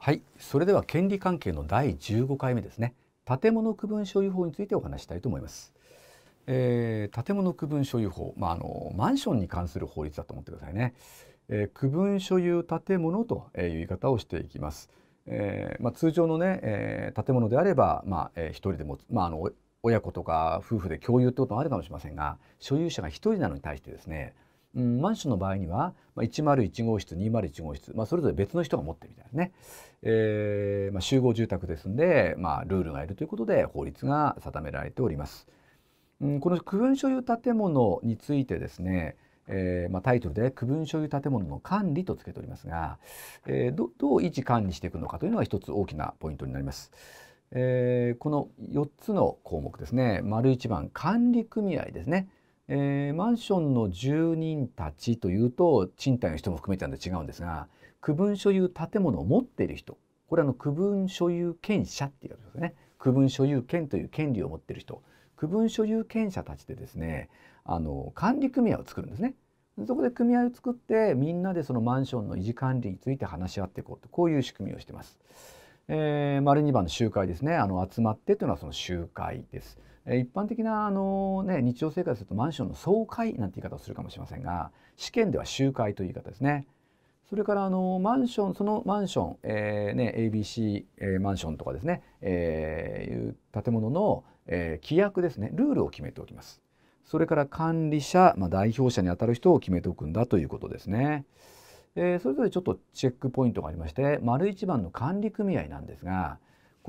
はいそれでは権利関係の第15回目ですね建物区分所有法についてお話したいと思います、えー、建物区分所有法まああのマンションに関する法律だと思ってくださいね、えー、区分所有建物という言い方をしていきます、えー、まあ、通常のね、え建物であればまあ、えー、人でもまああの親子とか夫婦で共有ってこともあるかもしれませんが所有者が一人なのに対してですねうん、マンションの場合には、まあ、101号室201号室、まあ、それぞれ別の人が持ってるみたいなね、えー、まあ、集合住宅ですんで、まあ、ルールがいるということで法律が定められております。うん、この区分所有建物についてですね、えー、まあ、タイトルで「区分所有建物の管理」とつけておりますが、えー、どどう維持管理していくのかというのが一つ大きなポイントになります。えー、この4つの項目ですね丸1番管理組合ですね、えー、マンションの住人たちというと賃貸の人も含めてなんで違うんですが区分所有建物を持っている人これはの区分所有権者っていうわけですね区分所有権という権利を持っている人区分所有権者たちでですねあの管理組合を作るんですねそこで組合を作ってみんなでそのマンションの維持管理について話し合っていこうとこういう仕組みをしています。えー、丸2番の集会ですねあの集まってというのはその集会です。一般的なあの、ね、日常生活するとマンションの総会なんて言い方をするかもしれませんが試験では集会という言い方ですね。それからあのマンションそのマンション、えーね、ABC、えー、マンションとかですね、えー、いう建物の、えー、規約ですねルールを決めておきます。それから管理者、まあ、代表者にあたる人を決めておくんだということですね。えー、それぞれちょっとチェックポイントがありまして丸一番の管理組合なんですが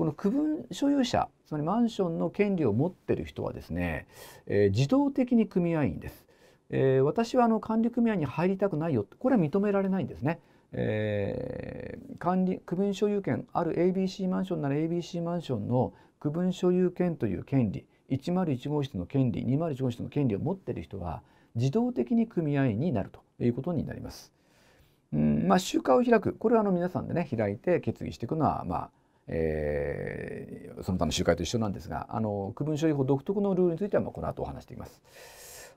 この区分所有者つまりマンションの権利を持ってる人はですね、えー、自動的に組合員です、えー、私はあの管理組合に入りたくないよこれは認められないんですね。えー、管理区分所有権ある ABC マンションなら ABC マンションの区分所有権という権利101号室の権利201号室の権利を持っている人は自動的に組合員になるということになります。うんまあ、集会を開くこれはあの皆さんでね開いて決議していくのは、まあえー、その他の集会と一緒なんですがあの区分所有法独特のルールについてはまあこの後お話していきます。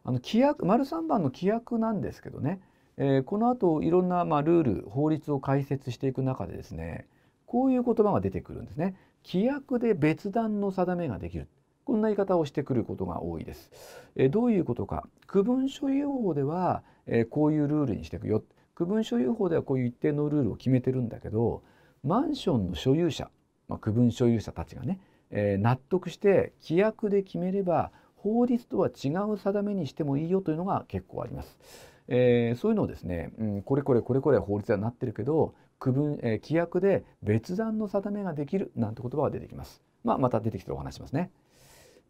あの規約丸3番の規約なんですけどね、えー、この後いろんなまあルール法律を解説していく中でですねこういう言葉が出てくるんですね。規約で別段の定めができるこんな言い方をしてくることが多いです。えー、どういうことか区分所有法では、えー、こういうルールにしていくよ区分所有法ではこういう一定のルールを決めてるんだけどマンションの所有者まあ、区分所有者たちがね、えー、納得して規約で決めれば法律とは違う定めにしてもいいよというのが結構あります。えー、そういうのをですね、うん、これこれこれこれ法律はなってるけど区分、えー、規約で別段の定めができるなんて言葉が出てきます。まあ、また出てきてお話しますね。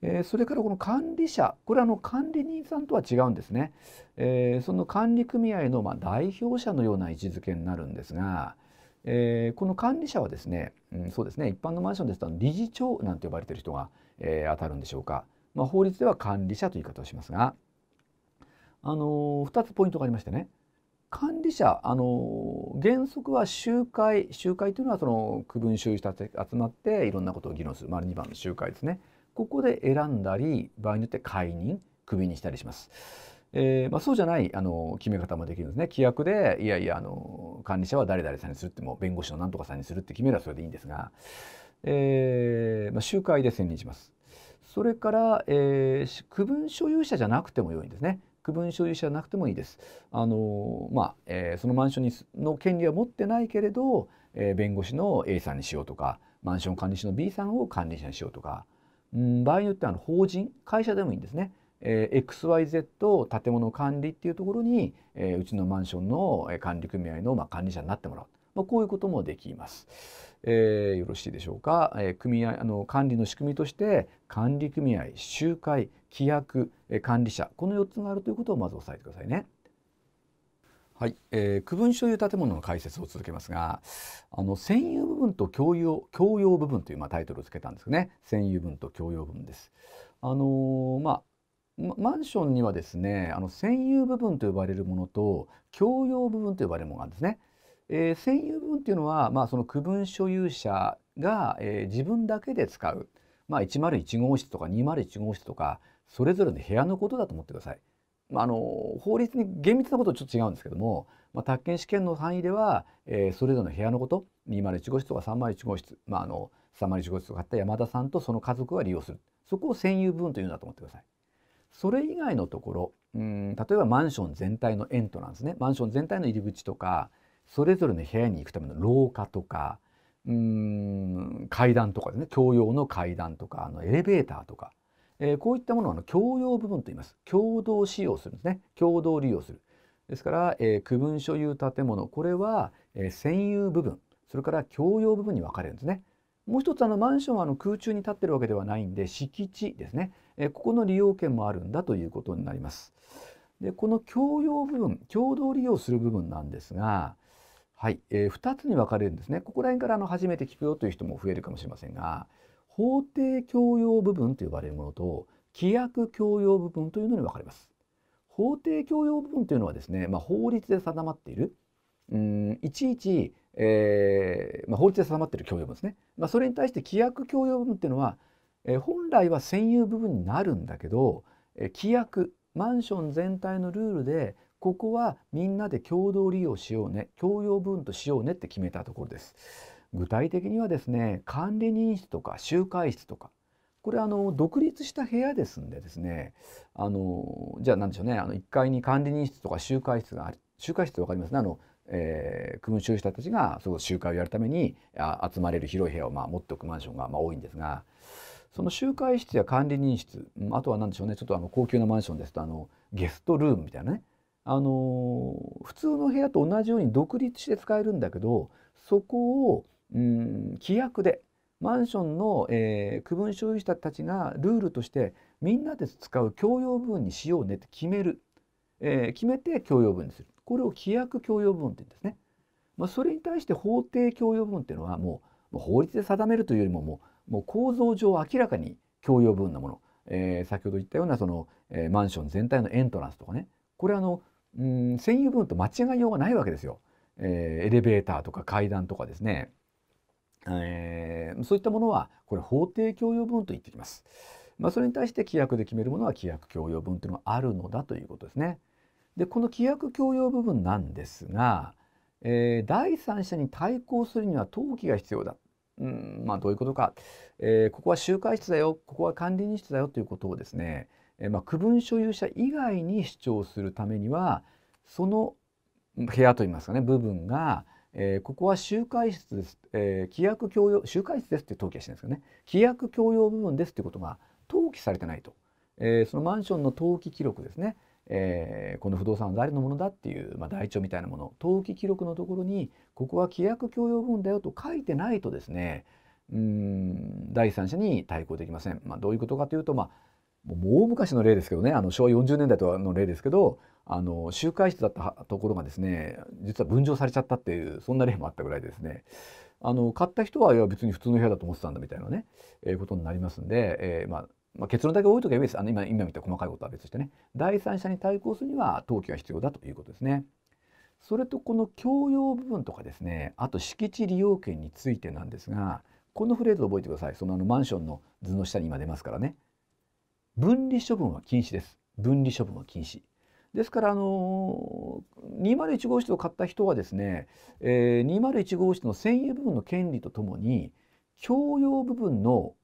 えー、それからこの管理者これあの管理人さんとは違うんですね。えー、その管理組合のまあ代表者のような位置づけになるんですが、えー、この管理者はですね、うん、そうですね一般のマンションですと理事長なんて呼ばれてる人が、えー、当たるんでしょうか、まあ、法律では管理者という言い方をしますが、あのー、2つポイントがありましてね管理者、あのー、原則は集会集会というのはその区分収集集まっていろんなことを議論する丸2番の集会ですねここで選んだり場合によって解任クビにしたりします。えーまあ、そうじゃないあの決め方もできるんですね規約でいやいやあの管理者は誰々さんにするっても弁護士の何とかさんにするって決めればそれでいいんですが、えーまあ、集会で選任しますそれから、えー、区分所有者じゃなくても良いんですね区分所有者じゃなくてもいいですあのまあ、えー、そのマンションにの権利は持ってないけれど、えー、弁護士の A さんにしようとかマンション管理士の B さんを管理者にしようとか、うん、場合によってはあの法人会社でもいいんですねえー、XYZ 建物管理っていうところに、えー、うちのマンションの管理組合の、まあ、管理者になってもらう。まあ、こういうこともできます。えー、よろしいでしょうか、えー、組合あの管理の仕組みとして管理組合集会規約、えー、管理者この4つがあるということをまず押さえてくださいね。はい、えー、区分所有建物の解説を続けますがあの占有部分と共用共用部分という、まあ、タイトルをつけたんですね占有部分と共用部分です。あのー、まあマンションにはですねあの占有部分と呼ばれるものと共用部分と呼ばれるものがあるんですね。えー、占有部分っていうのは、まあ、その区分所有者が、えー、自分だけで使う、まあ、101号室とか201号室とかそれぞれの部屋のことだと思ってください。まあ、あの法律に厳密なことはちょっと違うんですけども、まあ、宅建試験の範囲では、えー、それぞれの部屋のこと201号室とか301号室、まあ、あの301号室とかあった山田さんとその家族が利用するそこを占有部分というんだと思ってください。それ以外のところうん例えばマンション全体のエントランスねマンション全体の入り口とかそれぞれの部屋に行くための廊下とかうん階段とかですね共用の階段とかあのエレベーターとか、えー、こういったものをあの共用部分と言います共同使用するんですね共同利用するですから、えー、区分所有建物これは、えー、占有部分それから共用部分に分かれるんですねもう一つあのマンションはあの空中に立っているわけではないんで敷地ですね、えここの利用権もあるんだということになります。でこの共用部分共同利用する部分なんですが、はいえー、2つに分かれるんですね。ここら辺からあの初めて聞くよという人も増えるかもしれませんが法定共用部分と呼ばれるものと規約共用部分というのに分かれます。法定共用部分というのはですね、まあ、法律で定まっているうんいちいちえー、まあ、法律で定まっている共用文ですね、まあ、それに対して規約共用文っていうのは、えー、本来は占有部分になるんだけど、えー、規約マンション全体のルールでここはみんなで共同利用しようね共用分としようねって決めたところです具体的にはですね管理人室とか集会室とかこれあの独立した部屋ですんでですねあのじゃあ何でしょうねあの1階に管理人室とか集会室がある集会室って分かりますねあのえー、区分所有者たちがそ集会をやるために集まれる広い部屋をまあ持っておくマンションがまあ多いんですがその集会室や管理人室あとは何でしょうねちょっとあの高級なマンションですとあのゲストルームみたいなね、あのー、普通の部屋と同じように独立して使えるんだけどそこを、うん、規約でマンションの、えー、区分所有者たちがルールとしてみんなで使う共用部分にしようねって決める、えー、決めて共用部分にする。これを規約共用部分って言うんですね。まあ、それに対して法定共用部分っていうのはもう法律で定めるというよりももうもう構造上明らかに共用部分なもの、えー、先ほど言ったようなその、えー、マンション全体のエントランスとかねこれあの、うん、占有部分と間違いようがないわけですよ。えー、エレベーターとか階段とかですね、えー、そういったものはこれ法定共用部分と言ってきます。まあ、それに対して規約で決めるものは規約共用分というのがあるのだということですね。でこの規約強要部分なんですが、えー、第三者に対抗するには登記が必要だ。うんまあ、どういうことか、えー、ここは集会室だよここは管理人室だよということをですね、えー、まあ、区分所有者以外に主張するためにはその部屋といいますかね部分が、えー、ここは集会室です、え規約共用集会室ですって登記はしてないんですけどね規約共用部分ですってことが登記されてないと、えそのマンションの登記記録ですねえー、この不動産は誰のものだっていう、まあ、台帳みたいなもの登記記録のところにここは規約共用分だよと書いてないとですねうん第三者に対抗できません。まあ、どういうことかというと、まあ、もう大昔の例ですけどねあの昭和40年代の例ですけどあの集会室だったところがですね実は分譲されちゃったっていうそんな例もあったぐらいですねあの買った人はいや別に普通の部屋だと思ってたんだみたいなね、えー、ことになりますんで、えー、まあまあ、結論だけ多いとけばいいです。あの今今見た細かいことは別としてね。第三者に対抗するには登記が必要だということですね。それとこの共用部分とかですね、あと敷地利用権についてなんですが、このフレーズを覚えてください。そのあのマンションの図の下に今出ますからね。分離処分は禁止です。分離処分は禁止。ですから、あのー、201号室を買った人はですね、えー、201号室の占有部分の権利とともに共用部分の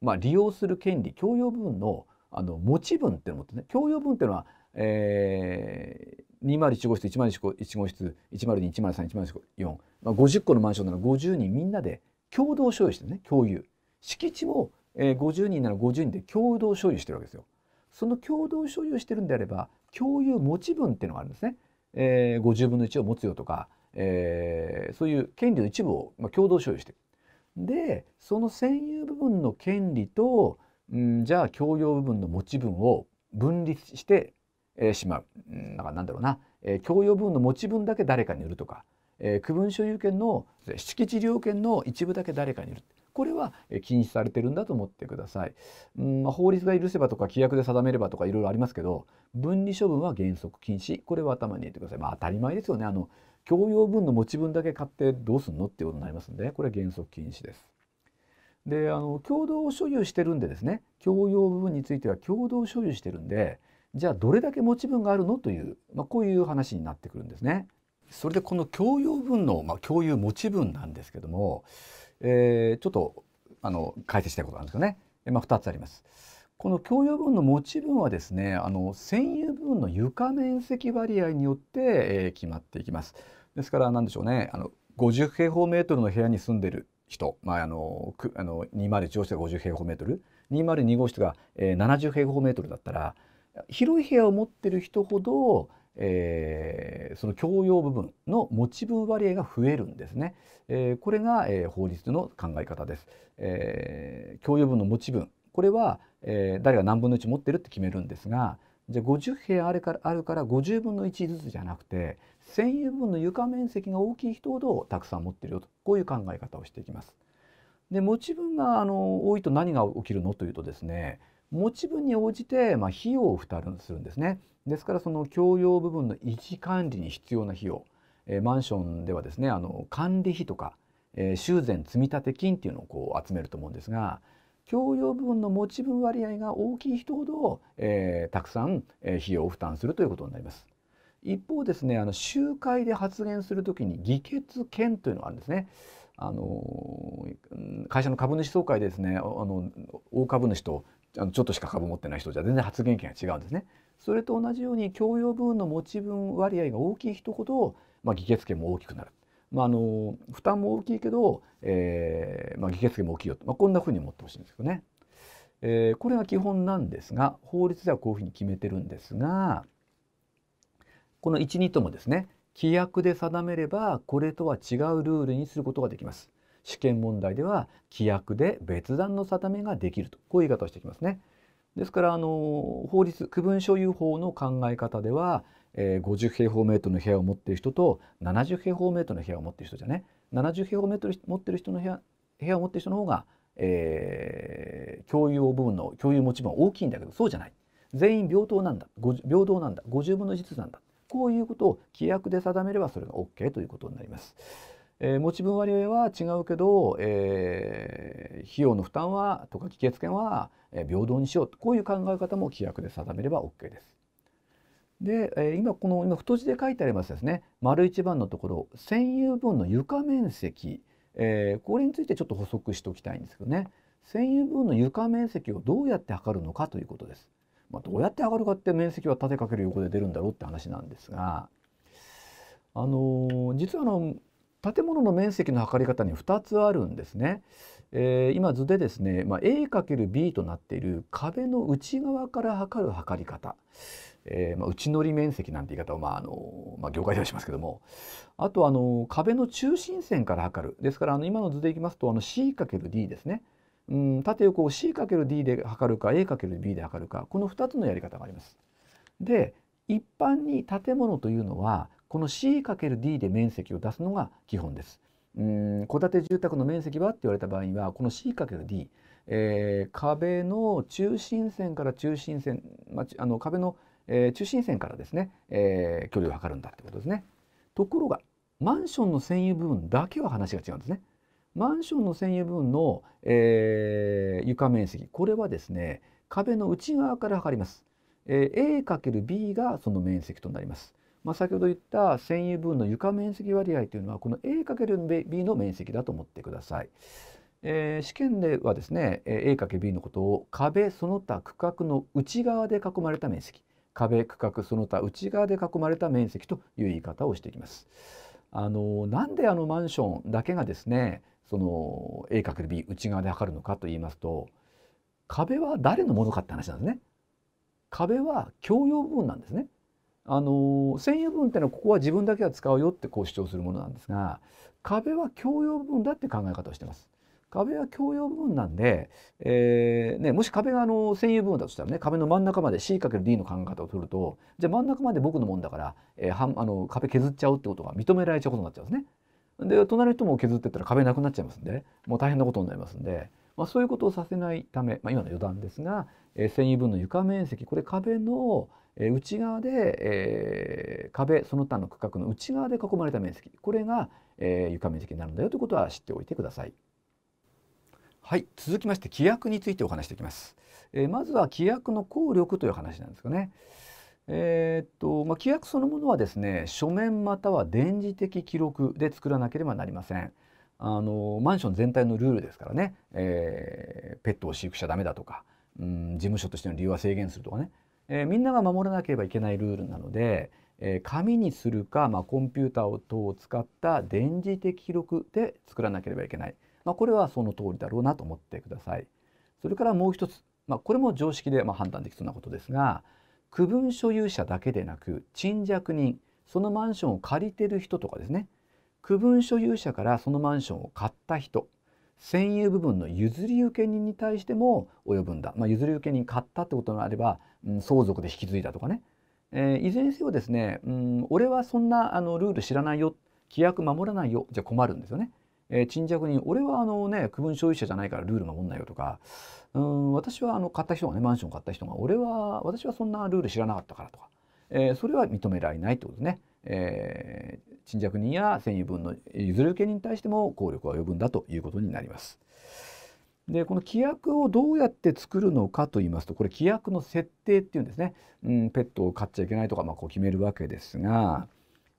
まあ、利用する権利共用分のあの持ち分っていうのもってね共用分っていうのは、えー、201号室101号室102103104104、まあ、50個のマンションなら50人みんなで共同所有してね共有敷地も、えー、50人なら50人で共同所有してるわけですよ。その共同所有してるんであれば共有持ち分っていうのがあるんですね。えー、50分の1を持つよとか、えー、そういう権利の一部を、まあ、共同所有してる。でその占有部分の権利と、うん、じゃあ共用部分の持ち分を分離してしまう。だからなんだろうな、えー、共用部分の持ち分だけ誰かに売るとか、えー、区分所有権の敷地利用権の一部だけ誰かに売る。これは禁止されてるんだと思ってください。うんまあ、法律が許せばとか規約で定めればとかいろいろありますけど分離処分は原則禁止これは頭に入れてください。まあ、当たり前ですよねあの共用分の持ち分だけ買ってどうすんのっていうことになりますんでこれは原則禁止です。であの共同所有してるんでですね共用部分については共同所有してるんでじゃあどれだけ持ち分があるのという、まあ、こういう話になってくるんですね。それでこの共用分の、まあ、共有持ち分なんですけども、えー、ちょっとあの解説したいことなんですけどね、まあ、2つあります。この共用分の持ち分はですねあの占有分の床面積割合によって、えー、決まっていきます。ですから何でしょうねあの50平方メートルの部屋に住んでる人、まあ、あのくあの201号室が50平方メートル202号室が、えー、70平方メートルだったら広い部屋を持ってる人ほど、えー、その共用部分の持ち分割合が増えるんですね。えー、これが、えー、法律の考え方です。えー、共用分の持ち分これは、えー、誰が何分の1持ってるって決めるんですがじゃあ50平あるからあるから50分の1ずつじゃなくて1 0分の床面積が大きい人ほどたくさん持ってるよとこういう考え方をしていきます。で持ち分があの多いと何が起きるのというとですね持ち分に応じて、まあ、費用を負担するんですね。ですからその共用部分の維持管理に必要な費用、えー、マンションではですねあの管理費とか、えー、修繕積立金っていうのをこう集めると思うんですが共用部分の持ち分割合が大きい人ほど、えー、たくさん、え費用を負担するということになります。一方ですねあの集会で発言するときに議決権というのがあるんですね。あの会社の株主総会でですねあの大株主とあのちょっとしか株持ってない人じゃ全然発言権が違うんですね。それと同じように共用部分の持ち分割合が大きい人ほど、まあ、議決権も大きくなる。まあ、あの負担も大きいけど、えーまあ、議決権も大きいよと、まあ、こんなふうに思ってほしいんですよね。えー、これが基本なんですが法律ではこういうふうに決めてるんですがこの12ともですね規約で定めればこれとは違うルールにすることができます。試験問題では規約で別段の定めができるとこういう言い方をしてきますね。ですからあの法律区分所有法の考え方ではえ50平方メートルの部屋を持っている人と70平方メートルの部屋を持っている人じゃね70平方メートル持ってる人の部屋部屋を持ってる人の方が、えー、共有部分の共有持ち分は大きいんだけどそうじゃない全員平等なんだ平等なんだ50分の1つなんだこういうことを規約で定めればそれが OK ということになります。えー、持ち分割合は違うけど、えー、費用の負担はとか帰結権は平等にしようこういう考え方も規約で定めれば OK です。で、えー、今この今太字で書いてありますですね丸一番のところ専有分の床面積、えー、これについてちょっと補足しておきたいんですけどね専有分の床面積をどうやって測るのかということです。まあ、どうやって測るかって面積は縦かける横で出るんだろうって話なんですが、あのー、実はあの建物の面積の測り方に2つあるんですね。えー、今図でですね、まあ、A×B となっている壁の内側から測る測り方えーまあ、内乗り面積なんて言い方を、まああのまあ、業界ではしますけどもあとあの壁の中心線から測るですからあの今の図でいきますとあの C×D ですね、うん、縦横を C×D で測るか A×B で測るかこの2つのやり方があります。で一般に建物というのはこの C×D で面積を出すのが基本です。うん戸建て住宅の面積はって言われた場合にはこの C×D、えー、壁の中心線から中心線、まあ、あの壁のえー、中心線からですね、えー、距離を測るんだってことですね。ところがマンションの占有部分だけは話が違うんですね。マンションの占有部分の、えー、床面積これはですね壁の内側から測ります。えー、a る b がその面積となります。まあ、先ほど言った占有部分の床面積割合というのはこの a かける b の面積だと思ってください。えー、試験ではですね a かける b のことを壁その他区画の内側で囲まれた面積壁区画その他内側で囲まれた面積という言い方をしていきます。あのなんであのマンションだけがですねその A×B 内側で測るのかと言いますと壁は誰のものかって話なんですね。壁は共用部分なんですね。あの専用部分ってのはここは自分だけが使うよってこう主張するものなんですが壁は共用部分だって考え方をしてます。壁は共用部分なんで、えーね、もし壁があの専有部分だとしたらね壁の真ん中まで C×D の考え方を取るとじゃあ真ん中まで僕のもんだから、えー、はあの壁削っちゃうってことが認められちゃうことになっちゃうんですね。で隣の人も削ってったら壁なくなっちゃいますんでもう大変なことになりますんで、まあ、そういうことをさせないため、まあ、今の余談ですが、えー、繊維分の床面積これ壁の内側で、えー、壁その他の区画の内側で囲まれた面積これが、えー、床面積になるんだよということは知っておいてください。はい続きまして規約についてお話していきます、えー、まずは規約の効力という話なんですかねえー、っとまあ、規約そのものはですね書面または電磁的記録で作らなければなりませんあのマンション全体のルールですからね、えー、ペットを飼育しちゃダメだとか、うん、事務所としての利用は制限するとかね、えみんなが守らなければいけないルールなので、え紙にするか、まあ、コンピューター等を使った電磁的記録で作らなければいけない。まあ、これはその通りだろうなと思ってください。それからもう一つ、まあ、これも常識でま判断できそうなことですが区分所有者だけでなく賃借人そのマンションを借りてる人とかですね区分所有者からそのマンションを買った人占有部分の譲り受け人に対しても及ぶんだ、まあ、譲り受け人買ったってことがあれば、うん、相続で引き継いだとかね、えー、いずれにせよですね、うん、俺はそんなあのルール知らないよ規約守らないよじゃ困るんですよね。えー、沈着に、俺はあのね、区分消費者じゃないからルール守んないよとか、うん、私はあの買った人がね、マンション買った人が、俺は、私はそんなルール知らなかったからとか、えー、それは認められないってことですね。えー、沈着人や占有分の譲り受け人に対しても効力は及ぶんだということになります。でこの規約をどうやって作るのかと言いますとこれ規約の設定っていうんですね、うん、ペットを飼っちゃいけないとか、まあ、こう決めるわけですが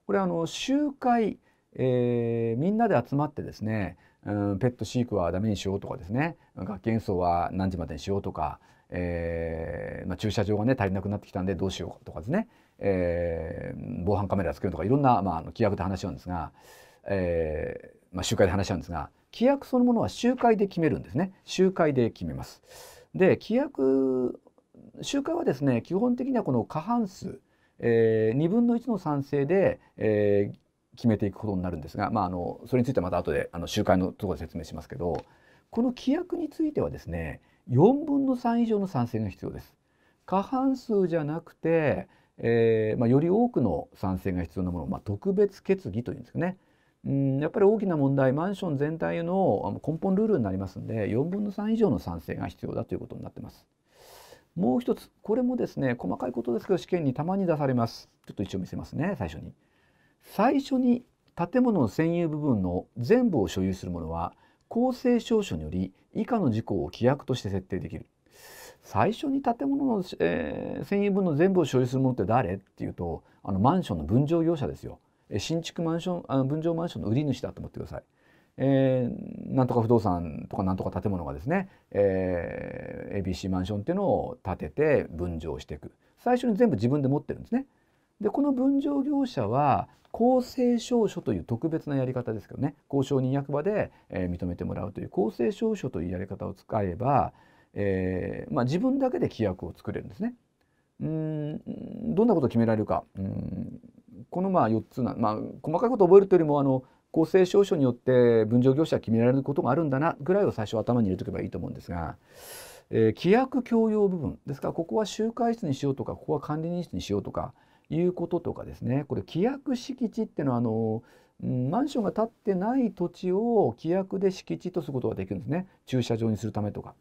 これあの集会えー、みんなで集まってですね、うん、ペット飼育はダメにしようとかですね楽器演奏は何時までにしようとか、えーまあ、駐車場がね足りなくなってきたんでどうしようとかですね、えー、防犯カメラ作るとかいろんな、まあ、あの規約で話し合うんですが、えーまあ、集会で話し合うんですが規約そのものは集会で決めるんですね集会で決めます。で規約集会はですね基本的にはこの過半数、えー、2分の1の賛成で、え決めていくことになるんですが、まあ、あのそれについてはまた後であの集会のところで説明しますけどこの規約についてはですね4分の3以上の賛成が必要です。過半数じゃなくて、えー、まあ、より多くの賛成が必要なものを、まあ、特別決議というんですかね。うんやっぱり大きな問題マンション全体の根本ルールになりますんで4分の3以上の賛成が必要だということになってます。もう一つこれもですね細かいことですけど試験にたまに出されます。ちょっと一応見せますね最初に。最初に建物の占有部分の全部を所有する者は公正証書により以下の事項を規約として設定できる。最初に建物の、えー、占有分の全部を所有する者って誰っていうとあのマンションの分譲業者ですよ。新築マンションあの分譲マンションの売り主だと思ってください。えー、なんとか不動産とかなんとか建物がですね、えー、ABC マンションっていうのを建てて分譲していく最初に全部自分で持ってるんですね。でこの分譲業者は公正証書という特別なやり方ですけどね公証人役場で、えー、認めてもらうという公正証書というやり方を使えば、えーまあ、自分だけで規約を作れるんですね。んどんなことを決められるかんこのまあ4つな、まあ、細かいことを覚えるというよりもあの公正証書によって分譲業者は決められることがあるんだなぐらいを最初頭に入れておけばいいと思うんですが、えー、規約強要部分ですからここは集会室にしようとかここは管理人室にしようとかいうこととかですねこれ規約敷地っていうのはあのマンションが建ってない土地を規約で敷地とすることができるんですね駐車場にするためとか。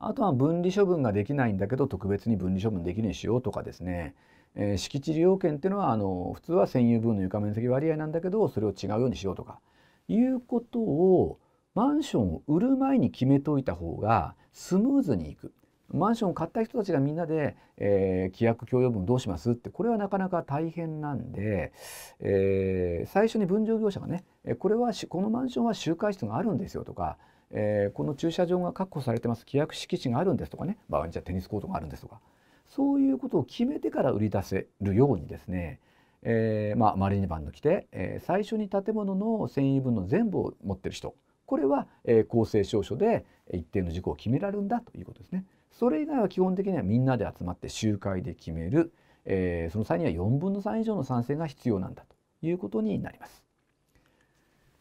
あとは分離処分ができないんだけど特別に分離処分できるようにしようとかですね、えー、敷地利用権っていうのはあの普通は占有分の床面積割合なんだけどそれを違うようにしようとかいうことをマンションを売る前に決めといた方がスムーズにいくマンションを買った人たちがみんなで、えー、規約共用分どうしますってこれはなかなか大変なんで、えー、最初に分譲業者がねこれはこのマンションは集会室があるんですよとか、えー、この駐車場が確保されてます規約敷地があるんですとかね場合にじゃテニスコートがあるんですとかそういうことを決めてから売り出せるようにですねえーまあ、マリニバンの来て、えー、最初に建物の繊維分の全部を持ってる人これは、えー、公正証書で一定の事項を決められるんだということですね。それ以外は基本的にはみんなで集まって集会で決める、えー、その際には4分の3以上の賛成が必要なんだということになります。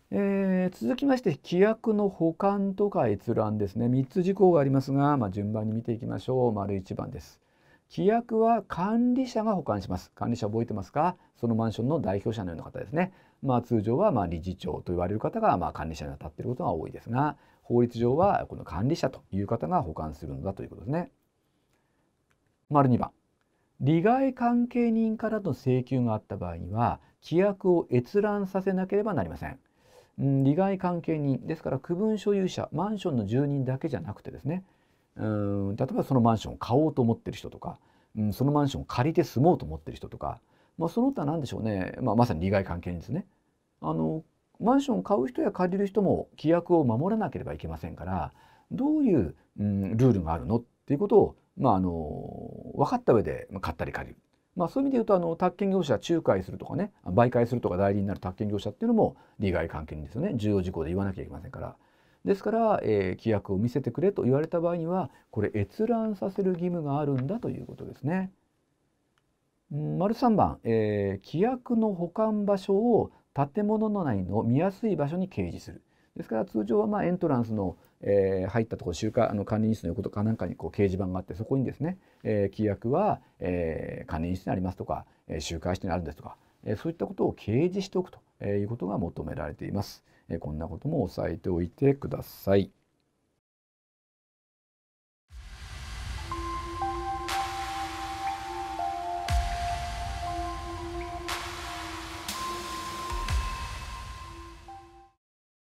えー、続きまして規約の保管とか閲覧ですね3つ事項がありますが、まあ、順番に見ていきましょう丸1番です。規約は管理者が保管します管理者覚えてますかそのマンションの代表者のような方ですねまあ通常はまあ理事長と言われる方がまあ管理者に当たっていることが多いですが法律上はこの管理者という方が保管するのだということですね。丸2番利害関係人からの請求があった場合には規約を閲覧させなければなりません。利害関係人ですから区分所有者マンションの住人だけじゃなくてですねうん例えばそのマンションを買おうと思ってる人とか、うん、そのマンションを借りて住もうと思ってる人とか、まあ、その他何でしょうね、まあ、まさに利害関係人ですね。あのマンションを買う人や借りる人も規約を守らなければいけませんからどういう、うん、ルールがあるのっていうことを、まあ、あの分かった上で買ったり借りる、まあ、そういう意味で言うとあの宅建業者仲介するとかね媒介するとか代理になる宅建業者っていうのも利害関係にですよね重要事項で言わなきゃいけませんから。ですから、えー、規約を見せてくれと言われた場合にはこれ閲覧させる義務があるんだということですね。丸三番、えー、規約の保管場所を建物の内の見やすい場所に掲示する。ですから通常はまエントランスの、えー、入ったところ集会あの管理室の横とかなんかにこう掲示板があってそこにですね、えー、規約は、えー、管理室にありますとか、え集会室にあるんですとか、えそういったことを掲示しておくということが求められています。えこんなことも押さえておいてください。